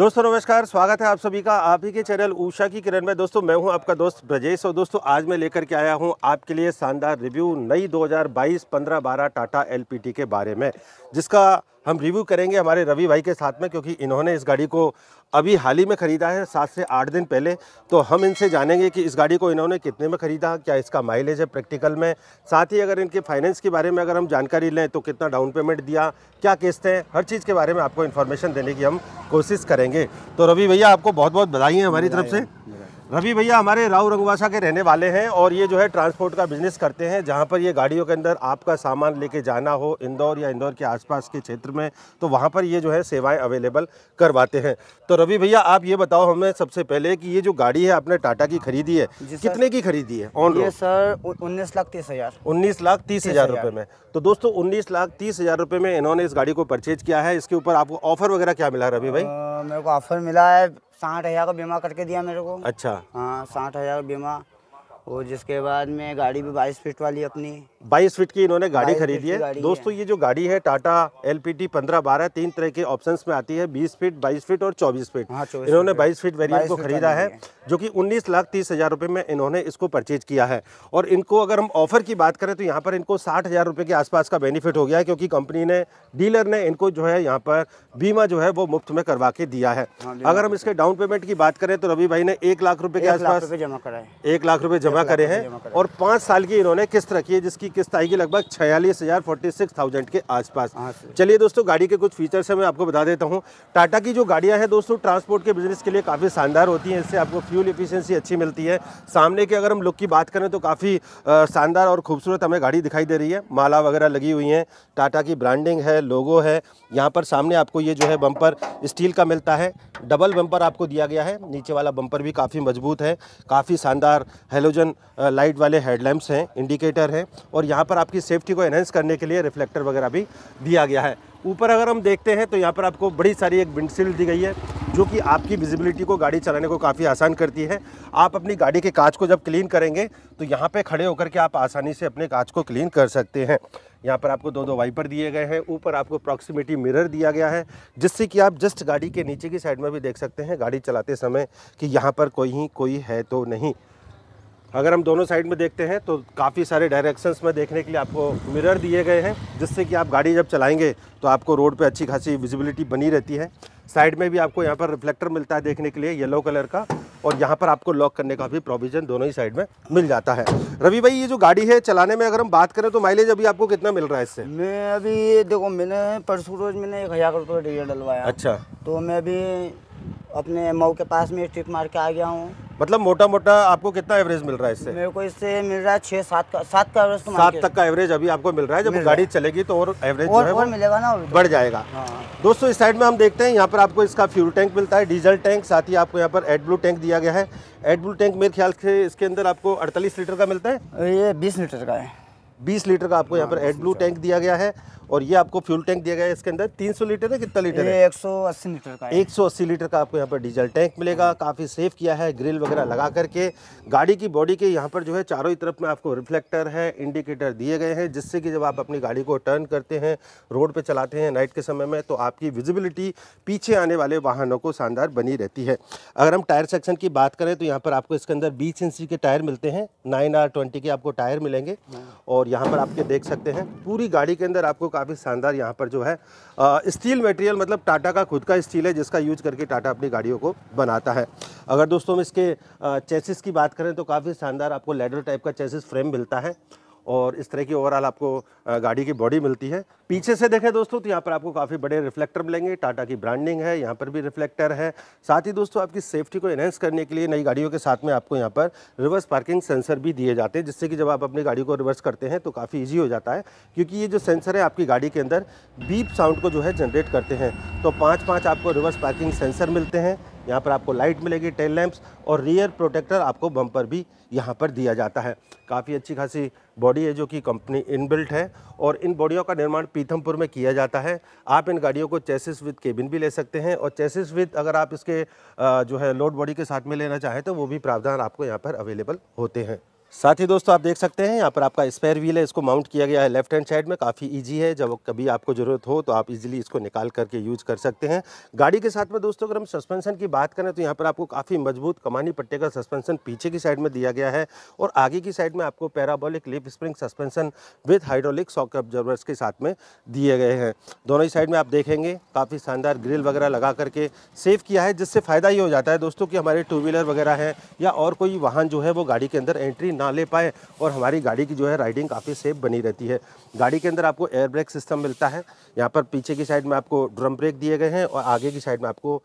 दोस्तों नमस्कार स्वागत है आप सभी का आप ही के चैनल ऊषा की किरण में दोस्तों मैं हूं आपका दोस्त ब्रजेश और दोस्तों आज मैं लेकर के आया हूं आपके लिए शानदार रिव्यू नई 2022 15 12 टाटा एलपीटी के बारे में जिसका हम रिव्यू करेंगे हमारे रवि भाई के साथ में क्योंकि इन्होंने इस गाड़ी को अभी हाल ही में ख़रीदा है सात से आठ दिन पहले तो हम इनसे जानेंगे कि इस गाड़ी को इन्होंने कितने में ख़रीदा क्या इसका माइलेज है प्रैक्टिकल में साथ ही अगर इनके फाइनेंस के बारे में अगर हम जानकारी लें तो कितना डाउन पेमेंट दिया क्या किस्तें हर चीज़ के बारे में आपको इन्फॉर्मेशन देने की हम कोशिश करेंगे तो रवि भैया आपको बहुत बहुत बधाई है हमारी तरफ से रवि भैया हमारे राव रंगवासा के रहने वाले हैं और ये जो है ट्रांसपोर्ट का बिजनेस करते हैं जहाँ पर ये गाड़ियों के अंदर आपका सामान लेके जाना हो इंदौर या इंदौर के आसपास के क्षेत्र में तो वहाँ पर ये जो है सेवाएं अवेलेबल करवाते हैं तो रवि भैया आप ये बताओ हमें सबसे पहले कि ये जो गाड़ी है आपने टाटा की खरीदी है कितने की खरीदी है ऑन ये सर उन्नीस लाख तीस हज़ार उन्नीस लाख तीस हज़ार रुपये में तो दोस्तों उन्नीस लाख तीस हज़ार रुपये में इन्होंने इस गाड़ी को परचेज किया है इसके ऊपर आपको ऑफर वगैरह क्या मिला रवि भाई मेरे को ऑफर मिला है साठ हजार का बीमा करके दिया मेरे को अच्छा हाँ साठ हजार का बीमा और जिसके बाद में गाड़ी भी बाईस फीट वाली अपनी बाईस फीट की इन्होंने गाड़ी खरीदी है दोस्तों ये जो गाड़ी है टाटा एल पी टी पंद्रह बारह तीन तरह के ऑप्शन में आती है 20 फीट 22 फीट और 24 हाँ, फीट इन्होंने 22 फीट वेरियंट को खरीदा है जो कि 19 लाख तीस हजार रूपए में इन्होंने इसको परचेज किया है और इनको अगर हम ऑफर की बात करें तो यहाँ पर इनको साठ हजार रूपए के आसपास का बेनिफिट हो गया है क्योंकि कंपनी ने डीलर ने इनको जो है यहाँ पर बीमा जो है वो मुफ्त में करवा के दिया है हाँ, अगर हम इसके डाउन पेमेंट की बात करें तो रवि भाई ने एक लाख रूपए के आसपास जमा कराए एक लाख रूपए जमा जमा करे हैं और पाँच साल की इन्होंने किस्त रखी है जिसकी किस्त आएगी लगभग छियालीस हज़ार फोर्टी सिक्स थाउजेंड के आसपास हाँ चलिए दोस्तों गाड़ी के कुछ फीचर्स हैं मैं आपको बता देता हूँ टाटा की जो गाड़ियाँ हैं दोस्तों ट्रांसपोर्ट के बिजनेस के लिए काफ़ी शानदार होती हैं इससे आपको फ्यूल इफिशियंसी अच्छी मिलती है सामने की अगर हम लुक की बात करें तो काफ़ी शानदार और खूबसूरत हमें गाड़ी दिखाई दे रही है माला वगैरह लगी हुई है टाटा की ब्रांडिंग है लोगो है यहाँ पर सामने आपको ये जो है बम्पर स्टील का मिलता है डबल बम्पर आपको दिया गया है नीचे वाला बम्पर भी काफ़ी मजबूत है काफ़ी शानदार हेलोजन हाइड्रोजन लाइट uh, वाले हेडलैम्प्स हैं इंडिकेटर हैं और यहाँ पर आपकी सेफ्टी को एनहेंस करने के लिए रिफ्लेक्टर वगैरह भी दिया गया है ऊपर अगर हम देखते हैं तो यहाँ पर आपको बड़ी सारी एक विंडशील्ड दी गई है जो कि आपकी विजिबिलिटी को गाड़ी चलाने को काफ़ी आसान करती है आप अपनी गाड़ी के कांच को जब क्लीन करेंगे तो यहाँ पे खड़े होकर के आप आसानी से अपने कांच को क्लीन कर सकते हैं यहाँ पर आपको दो दो वाइपर दिए गए हैं ऊपर आपको अप्रॉक्सीमेटी मिरर दिया गया है जिससे कि आप जस्ट गाड़ी के नीचे की साइड में भी देख सकते हैं गाड़ी चलाते समय कि यहाँ पर कोई ही कोई है तो नहीं अगर हम दोनों साइड में देखते हैं तो काफ़ी सारे डायरेक्शंस में देखने के लिए आपको मिरर दिए गए हैं जिससे कि आप गाड़ी जब चलाएंगे तो आपको रोड पे अच्छी खासी विजिबिलिटी बनी रहती है साइड में भी आपको यहाँ पर रिफ्लेक्टर मिलता है देखने के लिए येलो कलर का और यहाँ पर आपको लॉक करने का भी प्रोविज़न दोनों ही साइड में मिल जाता है रवि भाई ये जो गाड़ी है चलाने में अगर हम बात करें तो माइलेज अभी आपको कितना मिल रहा है इससे मैं अभी देखो मैंने परसों रोज मैंने एक हज़ार रुपये डीजल डलवाया अच्छा तो मैं अभी अपने मऊ के पास में स्ट्रिप मार के आ गया हूँ मतलब मोटा मोटा आपको कितना एवरेज मिल रहा है इससे मेरे को इससे मिल रहा है छह सात का सात का एवरेज तो सात तक का एवरेज अभी आपको मिल रहा है जब गाड़ी चलेगी तो और एवरेज और, जो है और मिलेगा ना तो। बढ़ जाएगा हाँ। दोस्तों इस साइड में हम देखते हैं यहाँ पर आपको इसका फ्यूल टैंक मिलता है डीजल टैंक साथ ही आपको यहाँ पर एड ब्लू टैंक दिया गया है एड ब्लू टैंक मेरे ख्याल से इसके अंदर आपको अड़तालीस लीटर का मिलता है ये बीस लीटर का है बीस लीटर का आपको यहाँ पर एड ब्लू टैंक दिया गया है और ये आपको फ्यूल टैंक दिया गया है इसके अंदर 300 लीटर है कितना लीटर है 180 लीटर का 180 लीटर का आपको यहाँ पर डीजल टैंक मिलेगा हाँ। काफ़ी सेफ किया है ग्रिल वगैरह लगा करके गाड़ी की बॉडी के यहाँ पर जो है चारों ही तरफ में आपको रिफ्लेक्टर है इंडिकेटर दिए गए हैं जिससे कि जब आप अपनी गाड़ी को टर्न करते हैं रोड पर चलाते हैं नाइट के समय में तो आपकी विजिबिलिटी पीछे आने वाले वाहनों को शानदार बनी रहती है अगर हम टायर सेक्शन की बात करें तो यहाँ पर आपको इसके अंदर बीस इंच के टायर मिलते हैं नाइन आर ट्वेंटी के आपको टायर मिलेंगे हाँ। और यहाँ पर आपके देख सकते हैं पूरी गाड़ी के अंदर आपको काफ़ी शानदार यहाँ पर जो है स्टील मटेरियल मतलब टाटा का खुद का स्टील है जिसका यूज करके टाटा अपनी गाड़ियों को बनाता है अगर दोस्तों हम इसके चेसिस की बात करें तो काफ़ी शानदार आपको लेडर टाइप का चेसिस फ्रेम मिलता है और इस तरह की ओवरऑल आपको गाड़ी की बॉडी मिलती है पीछे से देखें दोस्तों तो यहाँ पर आपको काफ़ी बड़े रिफ्लेक्टर मिलेंगे टाटा की ब्रांडिंग है यहाँ पर भी रिफ्लेक्टर है साथ ही दोस्तों आपकी सेफ्टी को एनहेंस करने के लिए नई गाड़ियों के साथ में आपको यहाँ पर रिवर्स पार्किंग सेंसर भी दिए जाते हैं जिससे कि जब आप अपनी गाड़ी को रिवर्स करते हैं तो काफ़ी ईजी हो जाता है क्योंकि ये जो सेंसर है आपकी गाड़ी के अंदर बीप साउंड को जो है जनरेट करते हैं तो पाँच पाँच आपको रिवर्स पार्किंग सेंसर मिलते हैं यहाँ पर आपको लाइट मिलेगी टेल लैम्प्स और रियर प्रोटेक्टर आपको बम्पर भी यहाँ पर दिया जाता है काफ़ी अच्छी खासी बॉडी है जो कि कंपनी इनबिल्ट है और इन बॉडियों का निर्माण पीथमपुर में किया जाता है आप इन गाड़ियों को चेसिस विद केबिन भी ले सकते हैं और चेसिस विद अगर आप इसके जो है लोड बॉडी के साथ में लेना चाहें तो वो भी प्रावधान आपको यहाँ पर अवेलेबल होते हैं साथ ही दोस्तों आप देख सकते हैं यहाँ पर आपका स्पेयर व्हील है इसको माउंट किया गया है लेफ्ट हैंड साइड में काफ़ी इजी है जब कभी आपको ज़रूरत हो तो आप इजीली इसको निकाल करके यूज कर सकते हैं गाड़ी के साथ में दोस्तों अगर हम सस्पेंशन की बात करें तो यहाँ पर आपको काफ़ी मजबूत कमानी पट्टे का सस्पेंशन पीछे की साइड में दिया गया है और आगे की साइड में आपको parabolic leaf spring suspension with hydraulic shock absorbers के साथ में दिए गए हैं दोनों ही साइड में आप देखेंगे काफ़ी शानदार ग्रिल वगैरह लगा करके सेव किया है जिससे फ़ायदा ये हो जाता है दोस्तों कि हमारे टू व्हीलर वगैरह हैं या और कोई वाहन जो है वो गाड़ी के अंदर एंट्री ना ले पाए और हमारी गाड़ी की जो है राइडिंग काफ़ी सेफ बनी रहती है गाड़ी के अंदर आपको एयर ब्रेक सिस्टम मिलता है यहाँ पर पीछे की साइड में आपको ड्रम ब्रेक दिए गए हैं और आगे की साइड में आपको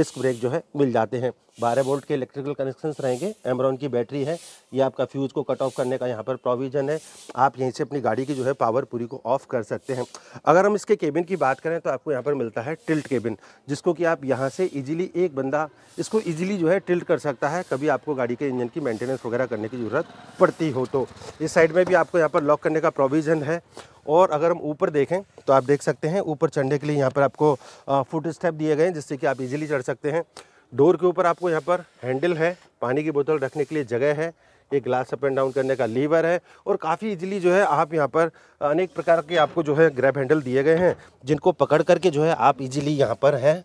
डिस्क ब्रेक जो है मिल जाते हैं बारह वोल्ट के इलेक्ट्रिकल कनेक्शन रहेंगे एमरॉन की बैटरी है ये आपका फ्यूज़ को कट ऑफ करने का यहाँ पर प्रोविज़न है आप यहीं से अपनी गाड़ी की जो है पावर पूरी को ऑफ़ कर सकते हैं अगर हम इसके केबिन की बात करें तो आपको यहाँ पर मिलता है टिल्ट केबिन जिसको कि आप यहाँ से ईजिली एक बंदा इसको ईजिली जो है टिल्ट कर सकता है कभी आपको गाड़ी के इंजन की मेंटेनेंस वगैरह करने की ज़रूरत पड़ती हो तो इस साइड में भी आपको यहाँ पर लॉक करने का प्रोविज़न है और अगर हम ऊपर देखें तो आप देख सकते हैं ऊपर चढ़ने के लिए यहाँ पर आपको फुट स्टेप दिए गए हैं जिससे कि आप इजीली चढ़ सकते हैं डोर के ऊपर आपको यहाँ पर हैंडल है पानी की बोतल रखने के लिए जगह है एक ग्लास अप एंड डाउन करने का लीवर है और काफ़ी इजीली जो है आप यहाँ पर अनेक प्रकार के आपको जो है ग्रैब हैंडल दिए गए हैं जिनको पकड़ करके जो है आप इजीली यहाँ पर है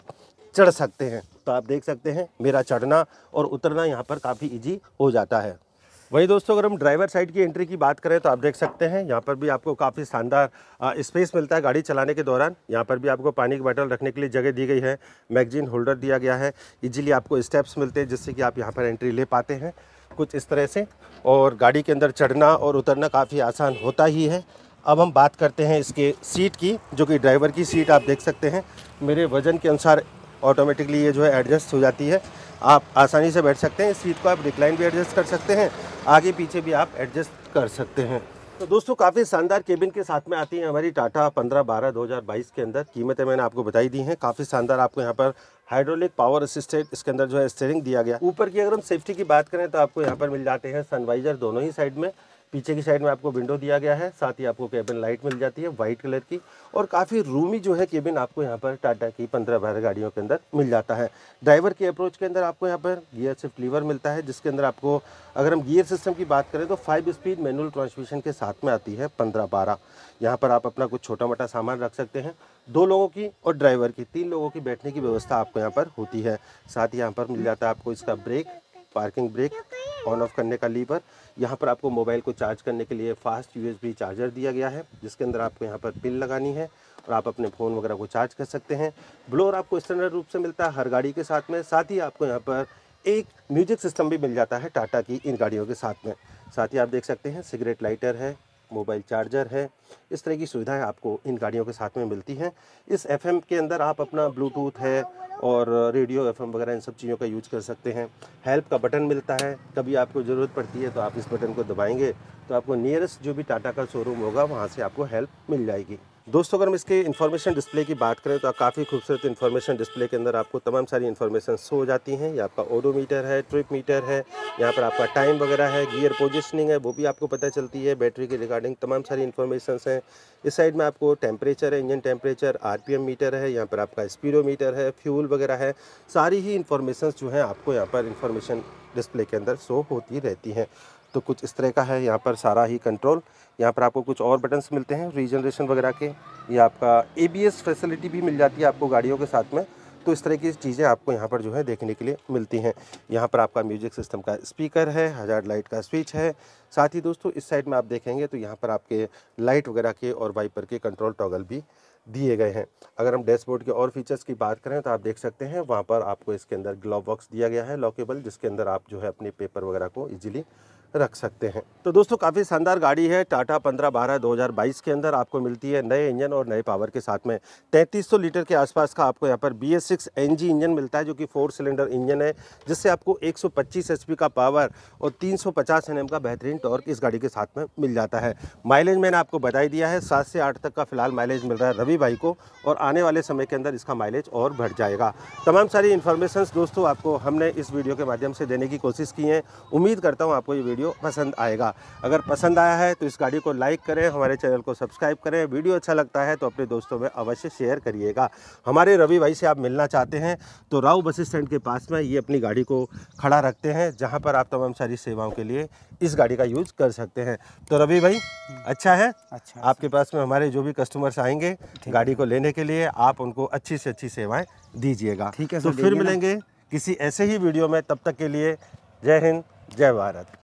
चढ़ सकते हैं तो आप देख सकते हैं मेरा चढ़ना और उतरना यहाँ पर काफ़ी इजी हो जाता है वही दोस्तों अगर हम ड्राइवर साइड की एंट्री की बात करें तो आप देख सकते हैं यहाँ पर भी आपको काफ़ी शानदार स्पेस मिलता है गाड़ी चलाने के दौरान यहाँ पर भी आपको पानी की बॉटल रखने के लिए जगह दी गई है मैगजीन होल्डर दिया गया है इजीली आपको स्टेप्स मिलते हैं जिससे कि आप यहाँ पर एंट्री ले पाते हैं कुछ इस तरह से और गाड़ी के अंदर चढ़ना और उतरना काफ़ी आसान होता ही है अब हम बात करते हैं इसके सीट की जो कि ड्राइवर की सीट आप देख सकते हैं मेरे वज़न के अनुसार ऑटोमेटिकली ये जो है एडजस्ट हो जाती है आप आसानी से बैठ सकते हैं सीट को आप रिक्लाइन भी एडजस्ट कर सकते हैं आगे पीछे भी आप एडजस्ट कर सकते हैं तो दोस्तों काफ़ी शानदार केबिन के साथ में आती है हमारी टाटा पंद्रह बारह दो हज़ार बाईस के अंदर कीमतें मैंने आपको बताई दी हैं काफ़ी शानदार आपको यहाँ पर हाइड्रोलिक पावर असिस्टेड इसके अंदर जो है स्टेयरिंग दिया गया ऊपर की अगर हम सेफ्टी की बात करें तो आपको यहाँ पर मिल जाते हैं सनवाइजर दोनों ही साइड में पीछे की साइड में आपको विंडो दिया गया है साथ ही आपको केबिन लाइट मिल जाती है वाइट कलर की और काफ़ी रूमी जो है केबिन आपको यहाँ पर टाटा की पंद्रह बारह गाड़ियों के अंदर मिल जाता है ड्राइवर के अप्रोच के अंदर आपको यहाँ पर गियर शिफ्ट लीवर मिलता है जिसके अंदर आपको अगर हम गियर सिस्टम की बात करें तो फाइव स्पीड मैनुअल ट्रांसमिशन के साथ में आती है पंद्रह बारह यहाँ पर आप अपना कुछ छोटा मोटा सामान रख सकते हैं दो लोगों की और ड्राइवर की तीन लोगों की बैठने की व्यवस्था आपको यहाँ पर होती है साथ ही यहाँ पर मिल जाता है आपको इसका brake parking brake on off करने का लीवर यहाँ पर आपको मोबाइल को चार्ज करने के लिए फास्ट यूएसबी चार्जर दिया गया है जिसके अंदर आपको यहाँ पर पिन लगानी है और आप अपने फ़ोन वगैरह को चार्ज कर सकते हैं ब्लोअर आपको स्टैंडर्ड रूप से मिलता है हर गाड़ी के साथ में साथ ही आपको यहाँ पर एक म्यूजिक सिस्टम भी मिल जाता है टाटा की इन गाड़ियों के साथ में साथ ही आप देख सकते हैं सिगरेट लाइटर है मोबाइल चार्जर है इस तरह की सुविधाएं आपको इन गाड़ियों के साथ में मिलती हैं इस एफएम के अंदर आप अपना ब्लूटूथ है और रेडियो एफएम वगैरह इन सब चीज़ों का यूज कर सकते हैं हेल्प का बटन मिलता है कभी आपको ज़रूरत पड़ती है तो आप इस बटन को दबाएंगे तो आपको नियरेस्ट जो भी टाटा का शोरूम होगा वहाँ से आपको हेल्प मिल जाएगी दोस्तों अगर हम इसके इन्फॉर्मेशन डिस्प्ले की बात करें तो काफ़ी खूबसूरत इन्फॉर्मेशन डिस्प्ले के अंदर आपको तमाम सारी इन्फॉर्मेशन शो हो जाती हैं यहाँ आपका ओडोमीटर है ट्रिप मीटर है यहाँ पर आपका टाइम वगैरह है गियर पोजिशनिंग है वो भी आपको पता चलती है बैटरी के रिगार्डिंग तमाम सारी इन्फॉर्मेशन हैं इस साइड में आपको टेम्परेचर है इंजन टेम्परेचर आर मीटर है यहाँ पर आपका स्पीडो है फ्यूल वगैरह है सारी ही इन्फॉर्मेशन जो हैं आपको यहाँ पर इन्फॉर्मेशन डिस्प्ले के अंदर शो होती रहती हैं तो कुछ इस तरह का है यहाँ पर सारा ही कंट्रोल यहाँ पर आपको कुछ और बटन्स मिलते हैं रीजनरेशन वगैरह के ये आपका ए फैसिलिटी भी मिल जाती है आपको गाड़ियों के साथ में तो इस तरह की चीज़ें आपको यहाँ पर जो है देखने के लिए मिलती हैं यहाँ पर आपका म्यूजिक सिस्टम का स्पीकर है हज़ार लाइट का स्विच है साथ ही दोस्तों इस साइड में आप देखेंगे तो यहाँ पर आपके लाइट वगैरह के और वाइपर के कंट्रोल टॉगल भी दिए गए हैं अगर हम डैशबोर्ड के और फीचर्स की बात करें तो आप देख सकते हैं वहाँ पर आपको इसके अंदर ग्लोव बॉक्स दिया गया है लॉकेबल जिसके अंदर आप जो है अपने पेपर वगैरह को ईजिली रख सकते हैं तो दोस्तों काफ़ी शानदार गाड़ी है टाटा पंद्रह बारह दो हज़ार बाईस के अंदर आपको मिलती है नए इंजन और नए पावर के साथ में तैंतीस सौ लीटर के आसपास का आपको यहाँ पर B S six N G engine मिलता है जो कि फोर सिलेंडर इंजन है जिससे आपको एक सौ पच्चीस एच पी का पावर और तीन सौ पचास एन एम का बेहतरीन टॉर्क इस गाड़ी के साथ में मिल जाता है माइलेज मैंने आपको बताई दिया है सात से आठ तक का फिलहाल माइलेज मिल रहा है रवि भाई को और आने वाले समय के अंदर इसका माइलेज और बढ़ जाएगा तमाम सारी इन्फॉर्मेशन दोस्तों आपको हमने इस वीडियो के माध्यम से देने की कोशिश की है उम्मीद करता हूँ आपको ये वीडियो वीडियो पसंद आएगा अगर पसंद आया है तो इस गाड़ी को लाइक करें हमारे चैनल को सब्सक्राइब करें वीडियो अच्छा लगता है तो अपने दोस्तों में अवश्य शेयर करिएगा हमारे रवि भाई से आप मिलना चाहते हैं तो राव बस स्टैंड के पास में ये अपनी गाड़ी को खड़ा रखते हैं जहाँ पर आप तमाम सारी सेवाओं के लिए इस गाड़ी का यूज़ कर सकते हैं तो रवि भाई अच्छा है अच्छा, अच्छा। आपके पास में हमारे जो भी कस्टमर्स आएंगे गाड़ी को लेने के लिए आप उनको अच्छी से अच्छी सेवाएँ दीजिएगा ठीक है तो फिर मिलेंगे किसी ऐसे ही वीडियो में तब तक के लिए जय हिंद जय भारत